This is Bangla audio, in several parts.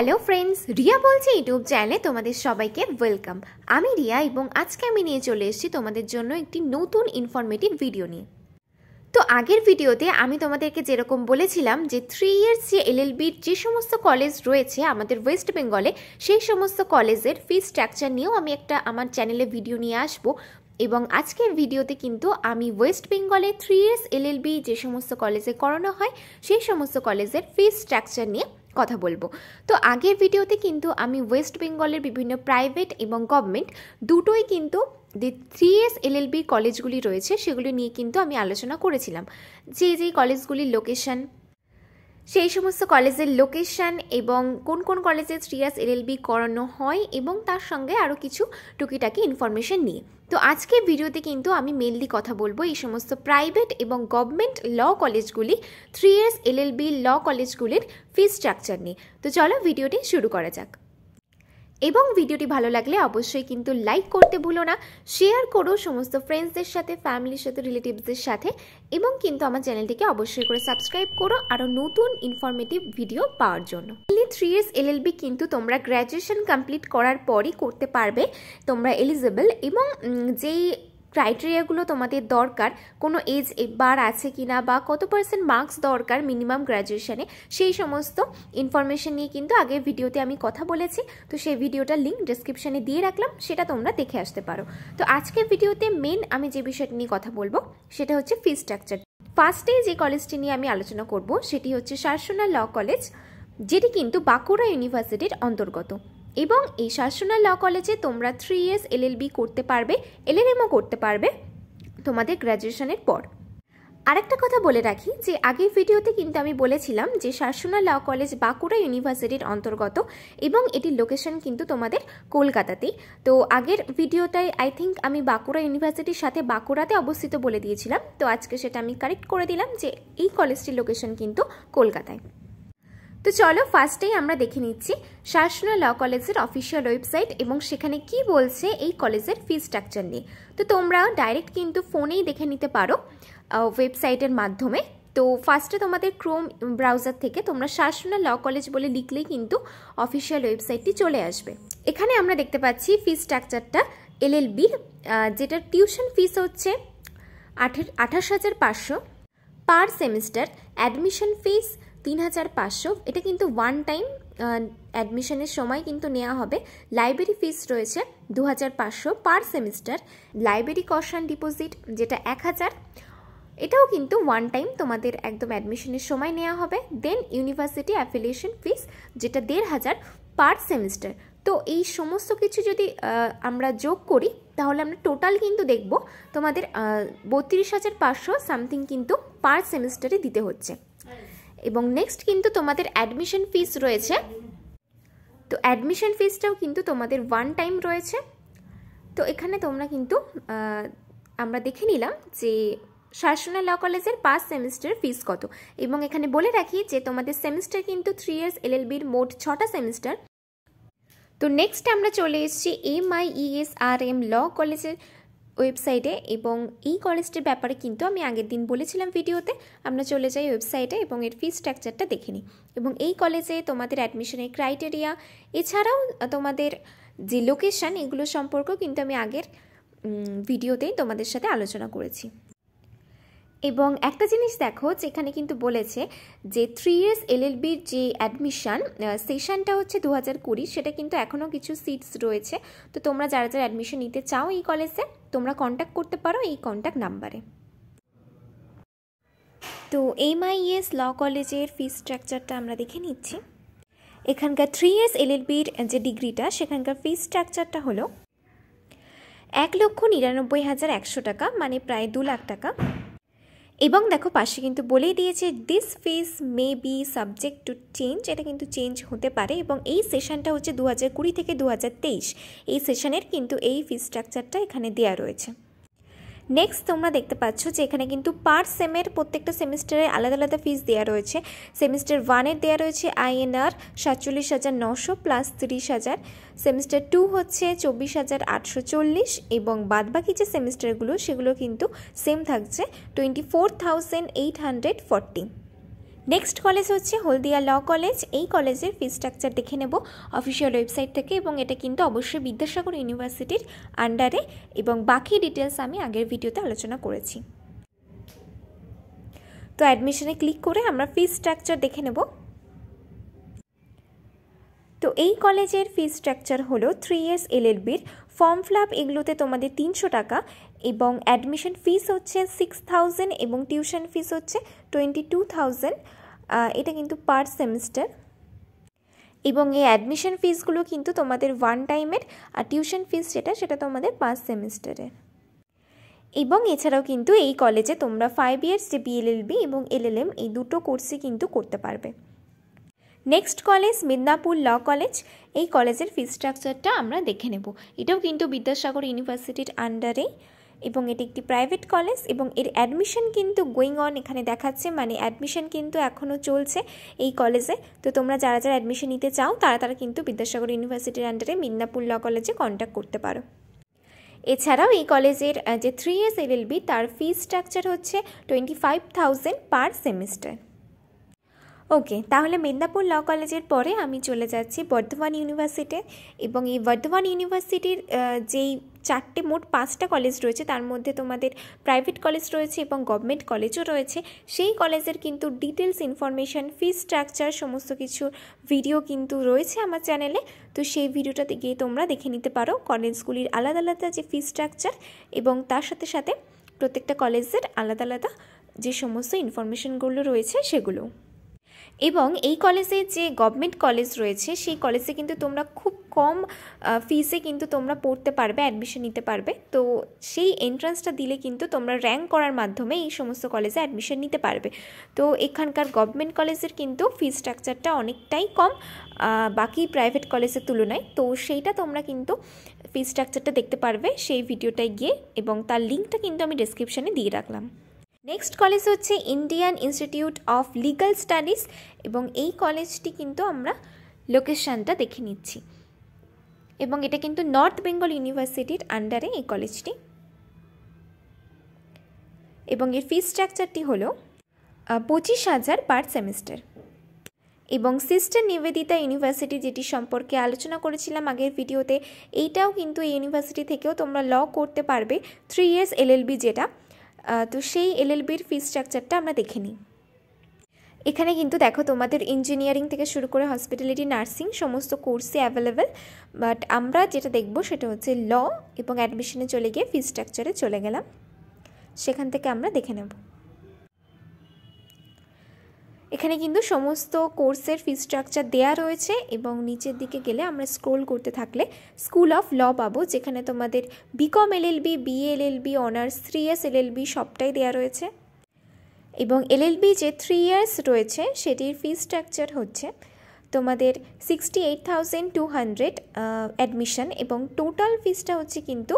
হ্যালো ফ্রেন্ডস রিয়া বলছি ইউটিউব চ্যানেলে তোমাদের সবাইকে ওয়েলকাম আমি রিয়া এবং আজকে আমি নিয়ে চলে এসেছি তোমাদের জন্য একটি নতুন ইনফরমেটিভ ভিডিও নিয়ে তো আগের ভিডিওতে আমি তোমাদেরকে যেরকম বলেছিলাম যে থ্রি ইয়ার্স যে এলএলবির যে সমস্ত কলেজ রয়েছে আমাদের ওয়েস্ট বেঙ্গলে সেই সমস্ত কলেজের ফি স্ট্রাকচার নিয়েও আমি একটা আমার চ্যানেলে ভিডিও নিয়ে আসবো এবং আজকের ভিডিওতে কিন্তু আমি ওয়েস্ট বেঙ্গলে থ্রি ইয়ার্স এলএলবি যে সমস্ত কলেজে করানো হয় সেই সমস্ত কলেজের ফি স্ট্রাকচার নিয়ে কথা বলবো তো আগের ভিডিওতে কিন্তু আমি ওয়েস্ট বেঙ্গলের বিভিন্ন প্রাইভেট এবং গভর্নমেন্ট দুটোই কিন্তু যে থ্রি এস এলএলবি কলেজগুলি রয়েছে সেগুলি নিয়ে কিন্তু আমি আলোচনা করেছিলাম যে যে কলেজগুলির লোকেশন সেই সমস্ত কলেজের লোকেশান এবং কোন কোন কলেজে সিরিয়াস এলএলবি করানো হয় এবং তার সঙ্গে আরও কিছু টুকিটাকি ইনফরমেশান নিয়ে তো আজকের ভিডিওতে কিন্তু আমি মেনলি কথা বলবো এই সমস্ত প্রাইভেট এবং গভর্নমেন্ট ল কলেজগুলি থ্রি ইয়ার্স এলএলবি ল কলেজগুলির ফি স্ট্রাকচার নিয়ে তো চলো ভিডিওটি শুরু করা যাক এবং ভিডিওটি ভালো লাগলে অবশ্যই কিন্তু লাইক করতে ভুলো না শেয়ার করো সমস্ত ফ্রেন্ডসদের সাথে ফ্যামিলির সাথে রিলেটিভসদের সাথে এবং কিন্তু আমার চ্যানেলটিকে অবশ্যই করে সাবস্ক্রাইব করো আরও নতুন ইনফরমেটিভ ভিডিও পাওয়ার জন্য থ্রি ইয়ার্স এলএলবি কিন্তু তোমরা গ্র্যাজুয়েশন কমপ্লিট করার পরই করতে পারবে তোমরা এলিজেবল এবং যেই ক্রাইটেরিয়াগুলো তোমাদের দরকার কোনো এজ বার আছে কি না বা কত পার্সেন্ট মার্কস দরকার মিনিমাম গ্র্যাজুয়েশানে সেই সমস্ত ইনফরমেশন নিয়ে কিন্তু আগের ভিডিওতে আমি কথা বলেছি তো সেই ভিডিওটার লিঙ্ক ডিসক্রিপশানে দিয়ে রাখলাম সেটা তোমরা দেখে আসতে পারো তো আজকের ভিডিওতে মেন আমি যে বিষয়টি নিয়ে কথা বলবো সেটা হচ্ছে ফি স্ট্রাকচার ফার্স্টে যে কলেজটি নিয়ে আমি আলোচনা করব সেটি হচ্ছে শার্সোনা ল কলেজ যেটি কিন্তু বাঁকুড়া ইউনিভার্সিটির অন্তর্গত এবং এই শাসনা ল কলেজে তোমরা থ্রি ইয়ার্স এলএলবি করতে পারবে এলএলএমও করতে পারবে তোমাদের গ্র্যাজুয়েশনের পর আরেকটা কথা বলে রাখি যে আগের ভিডিওতে কিন্তু আমি বলেছিলাম যে শাসনা ল কলেজ বাঁকুড়া ইউনিভার্সিটির অন্তর্গত এবং এটির লোকেশন কিন্তু তোমাদের কলকাতাতেই তো আগের ভিডিওটায় আই থিঙ্ক আমি বাঁকুড়া ইউনিভার্সিটির সাথে বাঁকুড়াতে অবস্থিত বলে দিয়েছিলাম তো আজকে সেটা আমি কারেক্ট করে দিলাম যে এই কলেজটির লোকেশন কিন্তু কলকাতায় তো চলো ফার্স্টেই আমরা দেখে নিচ্ছি শাসনা ল কলেজের অফিসিয়াল ওয়েবসাইট এবং সেখানে কি বলছে এই কলেজের ফি স্ট্রাকচার নিয়ে তো তোমরা ডাইরেক্ট কিন্তু ফোনেই দেখে নিতে পারো ওয়েবসাইটের মাধ্যমে তো ফার্স্টে তোমাদের ক্রোম ব্রাউজার থেকে তোমরা শাসনা ল কলেজ বলে লিখলেই কিন্তু অফিসিয়াল ওয়েবসাইটটি চলে আসবে এখানে আমরা দেখতে পাচ্ছি ফি স্ট্রাকচারটা এলএলবি যেটার টিউশন ফিস হচ্ছে আঠের আঠাশ হাজার পাঁচশো পার সেমিস্টার অ্যাডমিশন ফিস তিন হাজার পাঁচশো এটা কিন্তু ওয়ান টাইম অ্যাডমিশনের সময় কিন্তু নেওয়া হবে লাইব্রেরি ফিস রয়েছে দু হাজার পাঁচশো per semester library caution deposit যেটা এক হাজার এটাও কিন্তু ওয়ান টাইম তোমাদের একদম অ্যাডমিশনের সময় নেওয়া হবে দেন ইউনিভার্সিটি অ্যাফিলিয়েশন ফিস যেটা দেড় হাজার পার সেমিস্টার তো এই সমস্ত কিছু যদি আমরা যোগ করি তাহলে আমরা টোটাল কিন্তু দেখব তোমাদের বত্রিশ হাজার পাঁচশো সামথিং কিন্তু পার সেমিস্টারে দিতে হচ্ছে এবং নেক্সট কিন্তু তোমাদের অ্যাডমিশন ফিস রয়েছে তো অ্যাডমিশন ফিসটাও কিন্তু তোমাদের ওয়ান টাইম রয়েছে তো এখানে তোমরা কিন্তু আমরা দেখে নিলাম যে শাসনা ল কলেজের পাঁচ সেমিস্টার ফিস কত এবং এখানে বলে রাখি যে তোমাদের সেমিস্টার কিন্তু থ্রি ইয়ার্স এলএলবির মোট ছটা সেমিস্টার তো নেক্সট আমরা চলে এসেছি এম আই ইএসআরএম ল কলেজের ওয়েবসাইটে এবং এই কলেজটির ব্যাপারে কিন্তু আমি আগের দিন বলেছিলাম ভিডিওতে আমরা চলে যাই ওয়েবসাইটে এবং এর ফি স্ট্রাকচারটা দেখে নিই এবং এই কলেজে তোমাদের অ্যাডমিশনের ক্রাইটেরিয়া এছাড়াও তোমাদের যে লোকেশান এগুলো সম্পর্কেও কিন্তু আমি আগের ভিডিওতেই তোমাদের সাথে আলোচনা করেছি এবং একটা জিনিস দেখো যেখানে কিন্তু বলেছে যে থ্রি ইয়ার্স এলএলবির যে অ্যাডমিশান সেশনটা হচ্ছে দু হাজার কুড়ি সেটা কিন্তু এখনও কিছু সিটস রয়েছে তো তোমরা যারা যারা অ্যাডমিশন নিতে চাও এই কলেজে তোমরা কন্ট্যাক্ট করতে পারো এই কন্ট্যাক্ট নাম্বারে তো এমআইএস ল কলেজের ফি স্ট্রাকচারটা আমরা দেখে নিচ্ছি এখানকার থ্রি ইয়ার্স এলএলবির যে ডিগ্রিটা সেখানকার ফি স্ট্রাকচারটা হলো এক লক্ষ নিরানব্বই হাজার একশো টাকা মানে প্রায় দু লাখ টাকা এবং দেখো পাশে কিন্তু বলেই দিয়েছে this fees may be subject to change এটা কিন্তু চেঞ্জ হতে পারে এবং এই সেশনটা হচ্ছে দু হাজার কুড়ি থেকে দু হাজার তেইশ এই সেশনের কিন্তু এই ফিস স্ট্রাকচারটা এখানে দেওয়া রয়েছে নেক্সট তোমরা দেখতে পাচ্ছ যে এখানে কিন্তু পার সেমের প্রত্যেকটা সেমিস্টারে আলাদা আলাদা ফিস দেওয়া রয়েছে সেমিস্টার ওয়ানের দেওয়া রয়েছে আইএনআর সাতচল্লিশ হাজার নশো প্লাস তিরিশ হাজার সেমিস্টার টু হচ্ছে চব্বিশ হাজার আটশো চল্লিশ এবং বাদবাকি যে সেমিস্টারগুলো সেগুলো কিন্তু সেম থাকছে twenty four thousand eight hundred forty next college হচ্ছে হলদিয়া ল কলেজ এই কলেজের ফি স্ট্রাকচার দেখে নেব অফিসিয়াল ওয়েবসাইট থেকে এবং এটা কিন্তু অবশ্যই বিদ্যাসাগর ইউনিভার্সিটির আন্ডারে এবং বাকি ডিটেলস আমি আগের ভিডিওতে আলোচনা করেছি তো অ্যাডমিশনে ক্লিক করে আমরা ফি স্ট্রাকচার দেখে নেব তো এই কলেজের ফি স্ট্রাকচার হলো থ্রি ইয়ার্স এলএলবির ফর্ম ফ্লাপ এগুলোতে তোমাদের তিনশো টাকা এবং অ্যাডমিশন ফিস হচ্ছে সিক্স থাউজেন্ড এবং টিউশন ফিস হচ্ছে টোয়েন্টি টু থাউজেন্ড এটা কিন্তু পার সেমিস্টার এবং এই অ্যাডমিশন ফিসগুলো কিন্তু তোমাদের ওয়ান টাইমের আর টিউশন ফিস যেটা সেটা তোমাদের পাঁচ সেমিস্টারের এবং এছাড়াও কিন্তু এই কলেজে তোমরা ফাইভ ইয়ার্স যে বিএলএলবি এবং এলএলএম এই দুটো কোর্সই কিন্তু করতে পারবে next college Midnapore law college এই কলেজের ফিস স্ট্রাকচারটা আমরা দেখে নেব এটাও কিন্তু বিদ্যাসাগর ইউনিভার্সিটির আন্ডারেই এবং এটি একটি প্রাইভেট কলেজ এবং এর অ্যাডমিশন কিন্তু গোয়িং অন এখানে দেখাচ্ছে মানে অ্যাডমিশন কিন্তু এখনও চলছে এই কলেজে তো তোমরা যারা যারা অ্যাডমিশন নিতে চাও তারা তারা কিন্তু বিদ্যাসাগর ইউনিভার্সিটির আন্ডারে মিদনাপুর ল কলেজে কন্ট্যাক্ট করতে পারো এছাড়াও এই কলেজের যে থ্রি ইয়ার্স এলএলবি তার ফি স্ট্রাকচার হচ্ছে twenty five thousand per semester okay তাহলে মেদিনীপুর ল কলেজের পরে আমি চলে যাচ্ছি বর্ধমান ইউনিভার্সিটি এবং এই বর্ধমান ইউনিভার্সিটির যেই চারটে মোট পাঁচটা কলেজ রয়েছে তার মধ্যে তোমাদের প্রাইভেট কলেজ রয়েছে এবং গভর্নমেন্ট কলেজও রয়েছে সেই কলেজের কিন্তু ডিটেলস ইনফরমেশান ফি স্ট্রাকচার সমস্ত কিছু ভিডিও কিন্তু রয়েছে আমার চ্যানেলে তো সেই ভিডিওটাতে গিয়ে তোমরা দেখে নিতে পারো কলেজগুলির আলাদা আলাদা যে ফি স্ট্রাকচার এবং তার সাথে সাথে প্রত্যেকটা কলেজের আলাদা আলাদা যে সমস্ত ইনফরমেশনগুলো রয়েছে সেগুলো এবং এই কলেজে যে গভর্নমেন্ট কলেজ রয়েছে সেই কলেজে কিন্তু তোমরা খুব কম ফিসে কিন্তু তোমরা পড়তে পারবে অ্যাডমিশন নিতে পারবে তো সেই এন্ট্রান্সটা দিলে কিন্তু তোমরা র্যাঙ্ক করার মাধ্যমে এই সমস্ত কলেজে অ্যাডমিশন নিতে পারবে তো এখানকার গভর্নমেন্ট কলেজের কিন্তু ফি স্ট্রাকচারটা অনেকটাই কম বাকি প্রাইভেট কলেজের তুলনায় তো সেইটা তোমরা কিন্তু ফি স্ট্রাকচারটা দেখতে পারবে সেই ভিডিওটায় গিয়ে এবং তার লিঙ্কটা কিন্তু আমি ডিসক্রিপশানে দিয়ে রাখলাম নেক্সট কলেজ হচ্ছে Indian Institute of Legal Studies এবং এই কলেজটি কিন্তু আমরা লোকেশানটা দেখে নিচ্ছি এবং এটা কিন্তু নর্থ বেঙ্গল ইউনিভার্সিটির আন্ডারে এই কলেজটি এবং এর ফি স্ট্রাকচারটি হল পঁচিশ হাজার পার সেমিস্টার এবং সিস্টার নিবেদিতা ইউনিভার্সিটি যেটি সম্পর্কে আলোচনা করেছিলাম আগের ভিডিওতে এইটাও কিন্তু এই ইউনিভার্সিটি থেকেও তোমরা ল করতে পারবে থ্রি ইয়ার্স এলএলবি যেটা তো সেই এলএলবির ফি স্ট্রাকচারটা আমরা দেখে নিই এখানে কিন্তু দেখো তোমাদের ইঞ্জিনিয়ারিং থেকে শুরু করে হসপিটালিটি নার্সিং সমস্ত কোর্সই অ্যাভেলেবেল বাট আমরা যেটা দেখব সেটা হচ্ছে ল এবং অ্যাডমিশনে চলে গিয়ে ফি স্ট্রাকচারে চলে গেলাম সেখান থেকে আমরা দেখে নেব এখানে কিন্তু সমস্ত কোর্সের ফি স্ট্রাকচার দেয়া রয়েছে এবং নিচের দিকে গেলে আমরা স্ক্রোল করতে থাকলে স্কুল অফ ল পাবো যেখানে তোমাদের BCom LLB BA LLB honours three এস এলএলবি সবটাই দেয়া রয়েছে এবং এলএলবি যে থ্রি ইয়ার্স রয়েছে সেটির ফি স্ট্রাকচার হচ্ছে তোমাদের sixty eight thousand two hundred admission এবং টোটাল ফিসটা হচ্ছে কিন্তু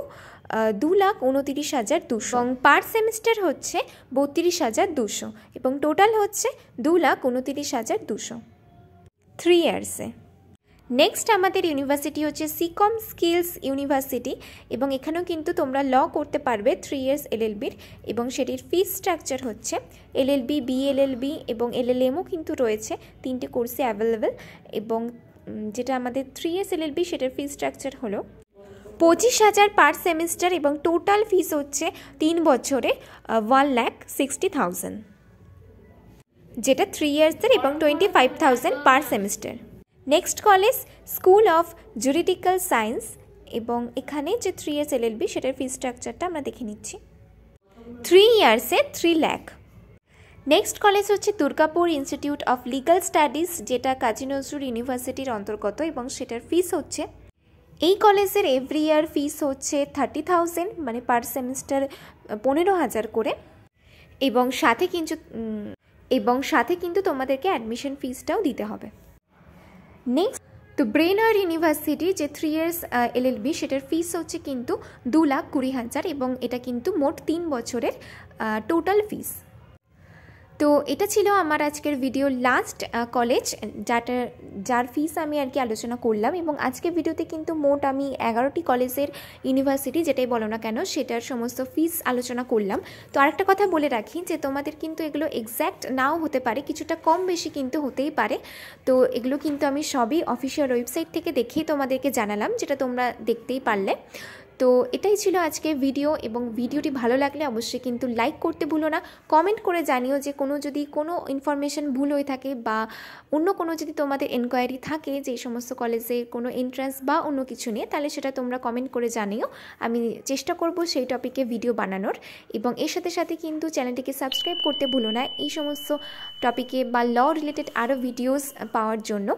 দু লাখ উনতিরিশ হাজার দুশো এবং পার সেমিস্টার হচ্ছে বত্রিশ হাজার দুশো এবং টোটাল হচ্ছে দু লাখ উনতিরিশ হাজার দুশো থ্রি ইয়ার্সে নেক্সট আমাদের ইউনিভার্সিটি হচ্ছে সিকম স্কিলস ইউনিভার্সিটি এবং এখানেও কিন্তু তোমরা ল করতে পারবে থ্রি ইয়ার্স এলএলবির এবং সেটির ফি স্ট্রাকচার হচ্ছে এলএলবি বিএলএলবি এবং এলএলএমও কিন্তু রয়েছে তিনটি কোর্সে অ্যাভেলেবেল এবং যেটা আমাদের থ্রি ইয়ার্স এলএলবি সেটার ফি স্ট্রাকচার হলো পঁচিশ হাজার পার সেমিস্টার এবং টোটাল ফিস হচ্ছে তিন বছরে ওয়ান লাখ সিক্সটি থাউজেন্ড যেটা থ্রি ইয়ার্সের এবং twenty five thousand per semester next college school of juridical science এবং এখানে যে থ্রি ইয়ার্স এল এলবি সেটার ফি স্ট্রাকচারটা আমরা দেখে নিচ্ছি থ্রি ইয়ার্সে থ্রি ল্যাক নেক্সট কলেজ হচ্ছে Durgapur Institute of Legal Studies যেটা কাজী নজরুল ইউনিভার্সিটির অন্তর্গত এবং সেটার ফিস হচ্ছে এই কলেজের এভরি ইয়ার ফিস হচ্ছে থার্টি থাউজেন্ড মানে পার সেমিস্টার পনেরো হাজার করে এবং সাথে কিন্তু এবং সাথে কিন্তু তোমাদেরকে অ্যাডমিশন ফিসটাও দিতে হবে নেক্সট তো ব্রেনার ইউনিভার্সিটি যে থ্রি ইয়ার্স এলএলবি সেটার ফিস হচ্ছে কিন্তু দু লাখ কুড়ি হাজার এবং এটা কিন্তু মোট তিন বছরের টোটাল uh, ফিস তো এটা ছিল আমার আজকের ভিডিও লাস্ট কলেজ যাটা যার ফিস আমি আর কি আলোচনা করলাম এবং আজকের ভিডিওতে কিন্তু মোট আমি এগারোটি কলেজের ইউনিভার্সিটি যেটাই বলো না কেন সেটার সমস্ত ফিস আলোচনা করলাম তো আরেকটা কথা বলে রাখি যে তোমাদের কিন্তু এগুলো এক্স্যাক্ট নাও হতে পারে কিছুটা কম বেশি কিন্তু হতেই পারে তো এগুলো কিন্তু আমি সবই অফিসিয়াল ওয়েবসাইট থেকে দেখেই তোমাদেরকে জানালাম যেটা তোমরা দেখতেই পারলে তো এটাই ছিল আজকে ভিডিও এবং ভিডিওটি ভালো লাগলে অবশ্যই কিন্তু লাইক করতে ভুলো না কমেন্ট করে জানিও যে কোনো যদি কোনো ইনফরমেশান ভুল হয়ে থাকে বা অন্য কোনো যদি তোমাদের এনকোয়ারি থাকে যে সমস্ত কলেজে কোনো এন্ট্রান্স বা অন্য কিছু নিয়ে তাহলে সেটা তোমরা কমেন্ট করে জানিও আমি চেষ্টা করব সেই টপিকে ভিডিও বানানোর এবং এর সাথে সাথে কিন্তু চ্যানেলটিকে সাবস্ক্রাইব করতে ভুলো না এই সমস্ত টপিকে বা ল রিলেটেড আরও ভিডিওস পাওয়ার জন্য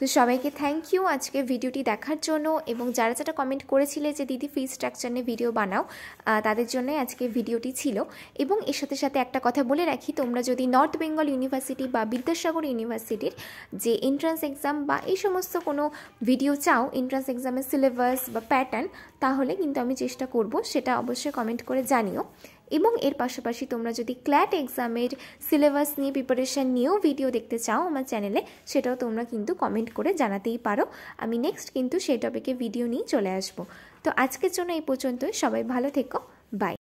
তো সবাইকে থ্যাংক ইউ আজকে ভিডিওটি দেখার জন্য এবং যারা যারা কমেন্ট করেছিলে যে দিদি ফি স্ট্রাকচার নিয়ে ভিডিও বানাও তাদের জন্য আজকে ভিডিওটি ছিল এবং এর সাথে সাথে একটা কথা বলে রাখি তোমরা যদি নর্থ বেঙ্গল ইউনিভার্সিটি বা বিদ্যাসাগর ইউনিভার্সিটির যে এন্ট্রান্স এক্সাম বা এই সমস্ত কোনো ভিডিও চাও এন্ট্রান্স এক্সামের সিলেবাস বা প্যাটার্ন তাহলে কিন্তু আমি চেষ্টা করব সেটা অবশ্যই কমেন্ট করে জানিও এবং এর পাশাপাশি তোমরা যদি ক্ল্যাট এক্সামের সিলেবাস নিয়ে প্রিপারেশান নিয়েও ভিডিও দেখতে চাও আমার চ্যানেলে সেটাও তোমরা কিন্তু কমেন্ট করে জানাতেই পারো আমি নেক্সট কিন্তু সেই টপিকে ভিডিও নিয়ে চলে আসব তো আজকের জন্য এই পর্যন্তই সবাই ভালো থেকো বাই